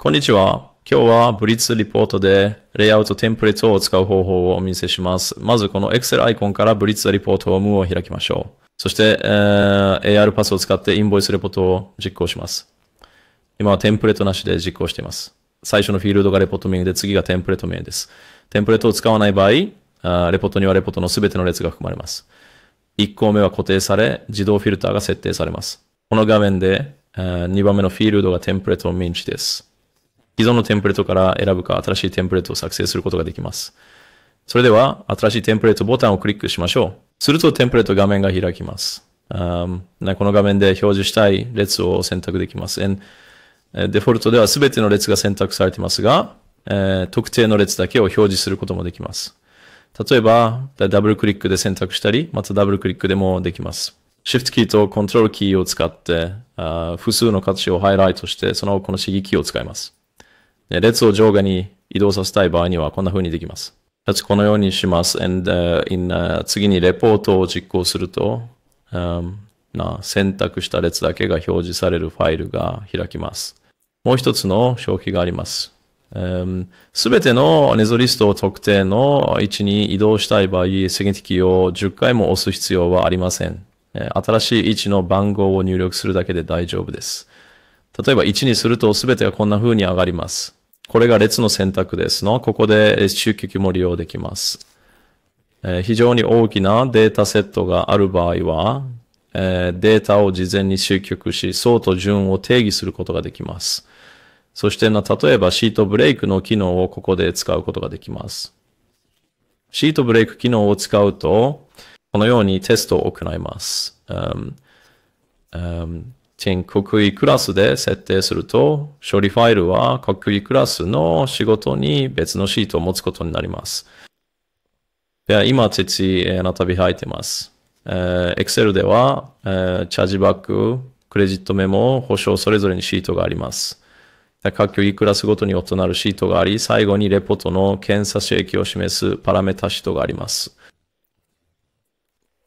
こんにちは。今日はブリッツリポートでレイアウトテンプレートを使う方法をお見せします。まずこの Excel アイコンからブリッツリポートをムーを開きましょう。そして、えー、AR パスを使ってインボイスレポートを実行します。今はテンプレートなしで実行しています。最初のフィールドがレポート名で次がテンプレート名です。テンプレートを使わない場合、あレポートにはレポートの全ての列が含まれます。1項目は固定され、自動フィルターが設定されます。この画面で、2番目のフィールドがテンプレートをミンチです。既存のテンプレートから選ぶか新しいテンプレートを作成することができます。それでは、新しいテンプレートボタンをクリックしましょう。するとテンプレート画面が開きます。あこの画面で表示したい列を選択できます。デフォルトでは全ての列が選択されていますが、えー、特定の列だけを表示することもできます。例えば、ダブルクリックで選択したり、またダブルクリックでもできます。Shift キーとコントロールキーを使って、あ複数の価値をハイライトして、その後この刺激キーを使います。列を上下に移動させたい場合にはこんな風にできます。このようにします。And, uh, in, uh, 次にレポートを実行すると、um, な選択した列だけが表示されるファイルが開きます。もう一つの表記があります。す、べ、てのネゾリストを特定の位置に移動したい場合、セグニティキーを10回も押す必要はありません。新しい位置の番号を入力するだけで大丈夫です。例えば1にするとすべてがこんな風に上がります。これが列の選択ですの。ここで集客も利用できます。えー、非常に大きなデータセットがある場合は、えー、データを事前に集客し、層と順を定義することができます。そしてな、例えばシートブレイクの機能をここで使うことができます。シートブレイク機能を使うと、このようにテストを行います。Um, um, 全国クラスで設定すると、処理ファイルは各位クラスの仕事に別のシートを持つことになります。では今、父、あなたび入ってます。えー、Excel では、えー、チャージバック、クレジットメモ、保証それぞれにシートがあります。各位クラスごとに異なるシートがあり、最後にレポートの検査刺激を示すパラメータシートがあります。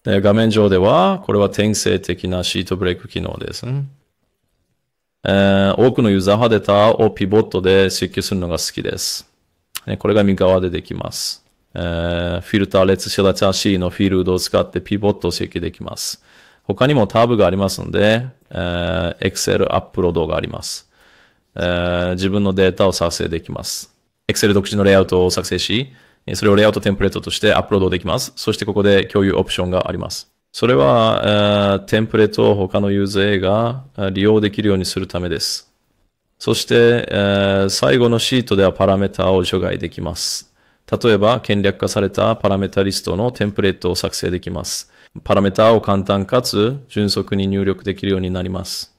画面上では、これは転生的なシートブレイク機能ですね。えー、多くのユーザーはデータをピボットで設計するのが好きです。これが右側でできます。えー、フィルター列シラチャー C のフィールドを使ってピボットを設計できます。他にもタブがありますので、えー、Excel アップロードがあります、えー。自分のデータを作成できます。Excel 独自のレイアウトを作成し、それをレイアウトテンプレートとしてアップロードできます。そしてここで共有オプションがあります。それは、テンプレートを他のユーザーが利用できるようにするためです。そして、最後のシートではパラメータを除外できます。例えば、権略化されたパラメータリストのテンプレートを作成できます。パラメータを簡単かつ迅速に入力できるようになります。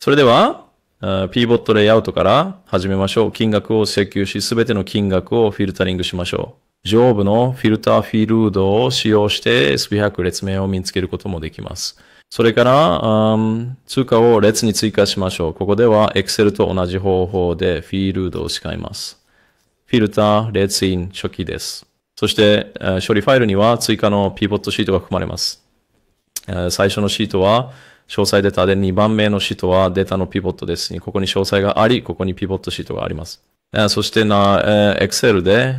それでは、pbot レイアウトから始めましょう。金額を請求し、すべての金額をフィルタリングしましょう。上部のフィルターフィールドを使用して s p 1 0 0列名を見つけることもできます。それから、通貨を列に追加しましょう。ここでは Excel と同じ方法でフィールドを使います。フィルター、列イン、初期です。そして、処理ファイルには追加の pbot シートが含まれます。最初のシートは、詳細データで2番目のシートはデータのピボットですに、ここに詳細があり、ここにピボットシートがあります。そしてな、Excel で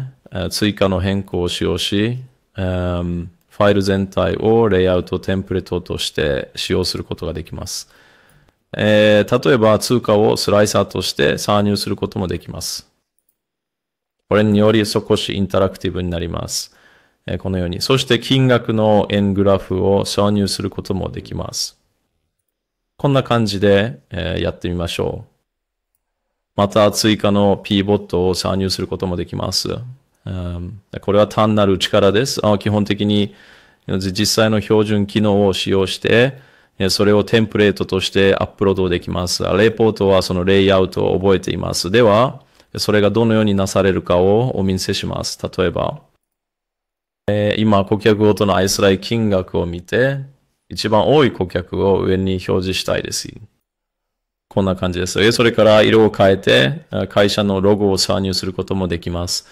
追加の変更を使用し、ファイル全体をレイアウト、テンプレートとして使用することができます。えー、例えば通貨をスライサーとして参入することもできます。これにより少しインタラクティブになります。えー、このように。そして金額の円グラフを挿入することもできます。こんな感じで、えー、やってみましょう。また追加の P ボットを参入することもできます。うん、これは単なる力です。基本的に実際の標準機能を使用して、それをテンプレートとしてアップロードできます。レポートはそのレイアウトを覚えています。では、それがどのようになされるかをお見せします。例えば、えー、今顧客ごとの愛すらい金額を見て、一番多い顧客を上に表示したいです。こんな感じです。それから色を変えて、会社のロゴを挿入することもできます。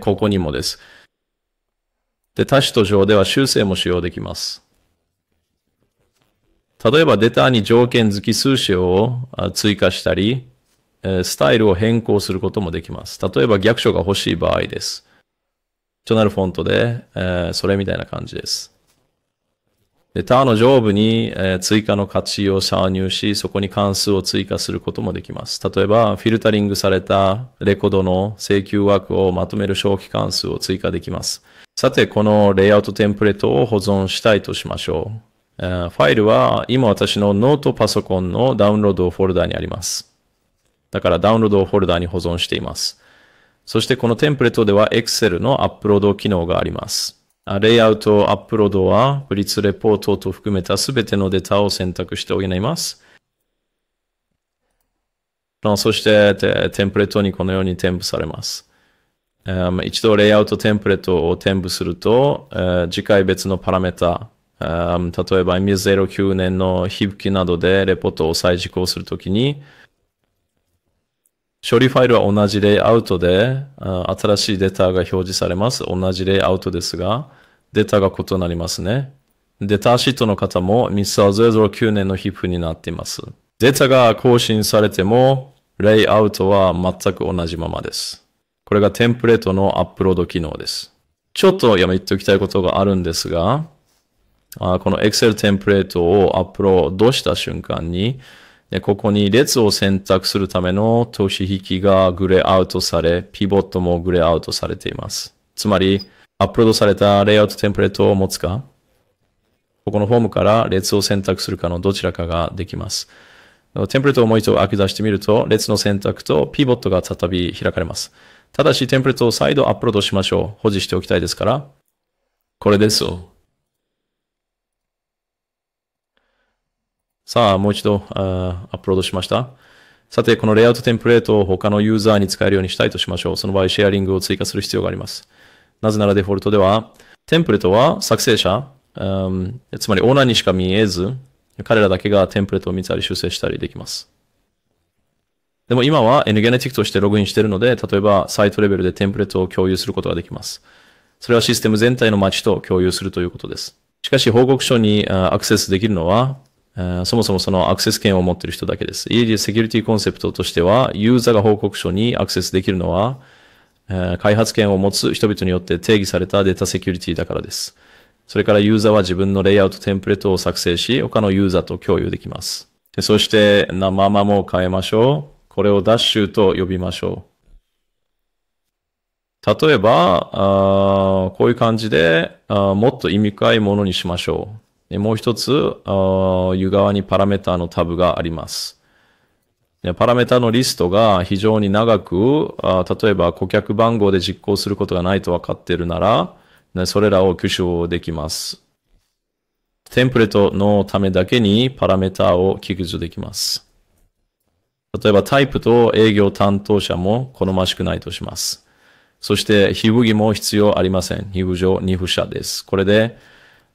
ここにもです。で、多種途上では修正も使用できます。例えば、データに条件付き数値を追加したり、スタイルを変更することもできます。例えば逆書が欲しい場合です。となるフォントで、えそれみたいな感じです。で、ターの上部に、え追加の価値を挿入し、そこに関数を追加することもできます。例えば、フィルタリングされたレコードの請求枠をまとめる消費関数を追加できます。さて、このレイアウトテンプレートを保存したいとしましょう。えファイルは今私のノートパソコンのダウンロードフォルダにあります。だからダウンロードフォルダに保存しています。そしてこのテンプレートでは Excel のアップロード機能があります。レイアウトアップロードは、ブリッツレポートと含めたすべてのデータを選択して補います。そして、テンプレートにこのように添付されます。一度レイアウトテンプレートを添付すると、次回別のパラメータ、例えば M09 年の日きなどでレポートを再実行するときに、処理ファイルは同じレイアウトで、新しいデータが表示されます。同じレイアウトですが、データが異なりますね。データシートの方も m r 0 0 9年の皮膚になっています。データが更新されても、レイアウトは全く同じままです。これがテンプレートのアップロード機能です。ちょっと言っておきたいことがあるんですが、この Excel テンプレートをアップロードした瞬間に、で、ここに列を選択するための投資引きがグレーアウトされ、ピボットもグレーアウトされています。つまり、アップロードされたレイアウトテンプレートを持つか、ここのフォームから列を選択するかのどちらかができます。テンプレートをもう一度開け出してみると、列の選択とピボットが再び開かれます。ただし、テンプレートを再度アップロードしましょう。保持しておきたいですから、これです。さあ、もう一度アップロードしました。さて、このレイアウトテンプレートを他のユーザーに使えるようにしたいとしましょう。その場合、シェアリングを追加する必要があります。なぜならデフォルトでは、テンプレートは作成者、うん、つまりオーナーにしか見えず、彼らだけがテンプレートを見つかり修正したりできます。でも今は Ngenetic としてログインしているので、例えばサイトレベルでテンプレートを共有することができます。それはシステム全体の街と共有するということです。しかし報告書にアクセスできるのは、そもそもそのアクセス権を持っている人だけです。イーリセキュリティコンセプトとしては、ユーザーが報告書にアクセスできるのは、開発権を持つ人々によって定義されたデータセキュリティだからです。それからユーザーは自分のレイアウトテンプレートを作成し、他のユーザーと共有できます。でそして、生まも変えましょう。これをダッシュと呼びましょう。例えば、あこういう感じであ、もっと意味深いものにしましょう。もう一つ、湯側にパラメータのタブがあります。パラメータのリストが非常に長く、例えば顧客番号で実行することがないと分かっているなら、それらを挙手できます。テンプレートのためだけにパラメータを記述できます。例えばタイプと営業担当者も好ましくないとします。そして、非武義も必要ありません。非武上、二不者です。これで、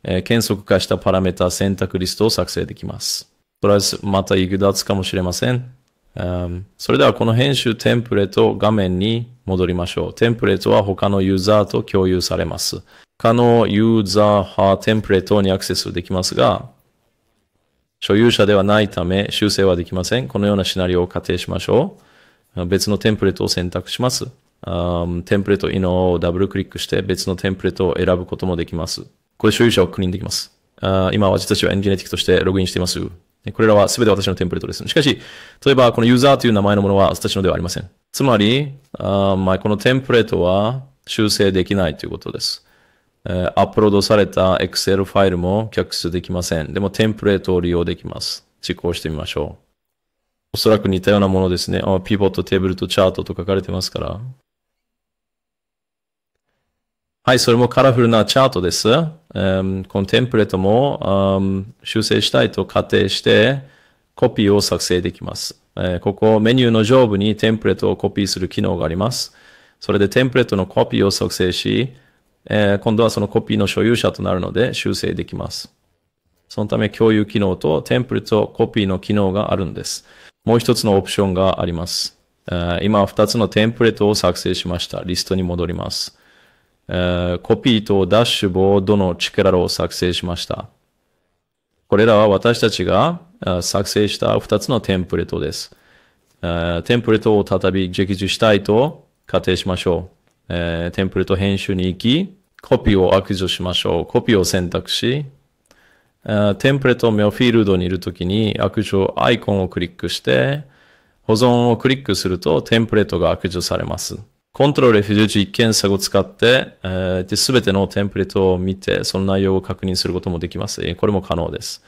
えー、検索化したパラメータ選択リストを作成できます。とりあえずまた役立つかもしれません。Um, それではこの編集テンプレート画面に戻りましょう。テンプレートは他のユーザーと共有されます。他のユーザー派テンプレートにアクセスできますが、所有者ではないため修正はできません。このようなシナリオを仮定しましょう。別のテンプレートを選択します。Um, テンプレート in をダブルクリックして別のテンプレートを選ぶこともできます。これ所有者を確認できます。あ今私たちはエンジネティックとしてログインしています。これらは全て私のテンプレートです。しかし、例えばこのユーザーという名前のものは私たちのではありません。つまり、あまあ、このテンプレートは修正できないということです。えアップロードされた Excel ファイルも客室できません。でもテンプレートを利用できます。実行してみましょう。おそらく似たようなものですね。あピボット、テーブルとチャートと書かれてますから。はい、それもカラフルなチャートです。このテンプレートも修正したいと仮定して、コピーを作成できます。ここメニューの上部にテンプレートをコピーする機能があります。それでテンプレートのコピーを作成し、今度はそのコピーの所有者となるので修正できます。そのため共有機能とテンプレートコピーの機能があるんです。もう一つのオプションがあります。今は二つのテンプレートを作成しました。リストに戻ります。コピーとダッシュボードの力を作成しました。これらは私たちが作成した2つのテンプレートです。テンプレートを再び実現したいと仮定しましょう。テンプレート編集に行き、コピーを悪除しましょう。コピーを選択し、テンプレート名フィールドにいるときに悪女アイコンをクリックして、保存をクリックするとテンプレートが悪除されます。コントロール F11 一見を使って、えー、で、すべてのテンプレートを見て、その内容を確認することもできます。これも可能です。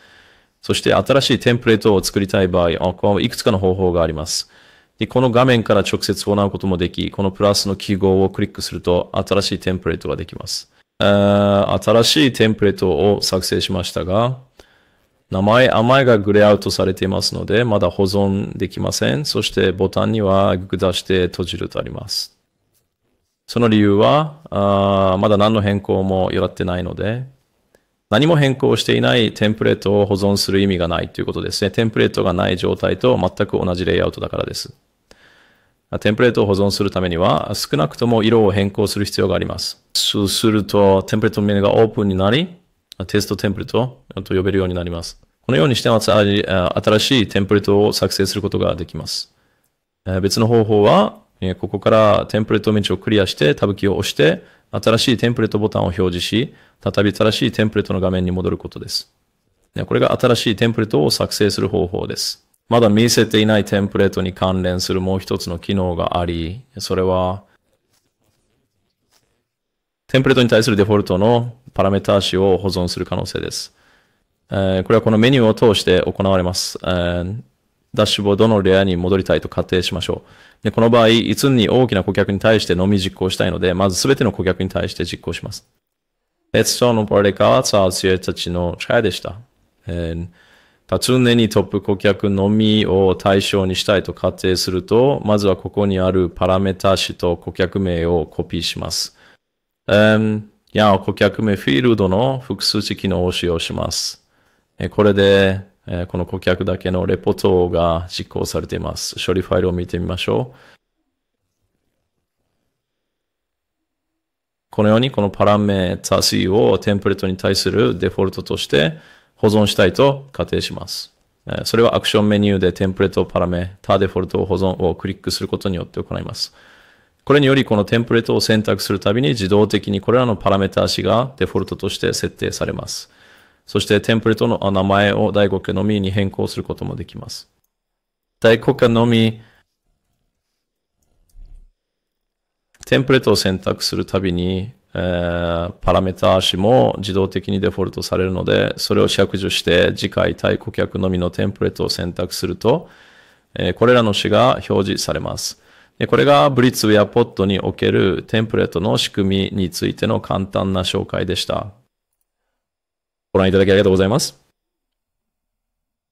そして、新しいテンプレートを作りたい場合、こはいくつかの方法があります。で、この画面から直接行うこともでき、このプラスの記号をクリックすると、新しいテンプレートができます。新しいテンプレートを作成しましたが、名前、名前がグレーアウトされていますので、まだ保存できません。そしてボタンにはグダして閉じるとあります。その理由は、あまだ何の変更もやってないので、何も変更していないテンプレートを保存する意味がないということですね。テンプレートがない状態と全く同じレイアウトだからです。テンプレートを保存するためには、少なくとも色を変更する必要があります。そうすると、テンプレートメニューがオープンになり、テストテンプレートと呼べるようになります。このようにして、新しいテンプレートを作成することができます。別の方法は、えここからテンプレート道をクリアしてタブキーを押して、新しいテンプレートボタンを表示し、再び新しいテンプレートの画面に戻ることです。これが新しいテンプレートを作成する方法です。まだ見せていないテンプレートに関連するもう一つの機能があり、それは、テンプレートに対するデフォルトのパラメータ紙を保存する可能性です。これはこのメニューを通して行われます。ダッシュボードのレアに戻りたいと仮定しましょう。で、この場合、いつに大きな顧客に対してのみ実行したいので、まずすべての顧客に対して実行します。列とのパレカはサーシエたちのチャイでした。えー常にトップ顧客のみを対象にしたいと仮定すると、まずはここにあるパラメータ詞と顧客名をコピーします。え、や顧客名フィールドの複数値機能を使用します。これでえこの顧客だけのレポートが実行されています。処理ファイルを見てみましょう。このようにこのパラメータ C をテンプレートに対するデフォルトとして保存したいと仮定します。それはアクションメニューでテンプレートパラメータデフォルトを保存をクリックすることによって行います。これによりこのテンプレートを選択するたびに自動的にこれらのパラメータ C がデフォルトとして設定されます。そしてテンプレートの名前を第5課のみに変更することもできます。第5課のみ、テンプレートを選択するたびに、えー、パラメータ足も自動的にデフォルトされるので、それを削除して次回対顧客のみのテンプレートを選択すると、えー、これらの詞が表示されます。でこれがブリッツウェアポットにおけるテンプレートの仕組みについての簡単な紹介でした。ご覧いただきありがとうございます。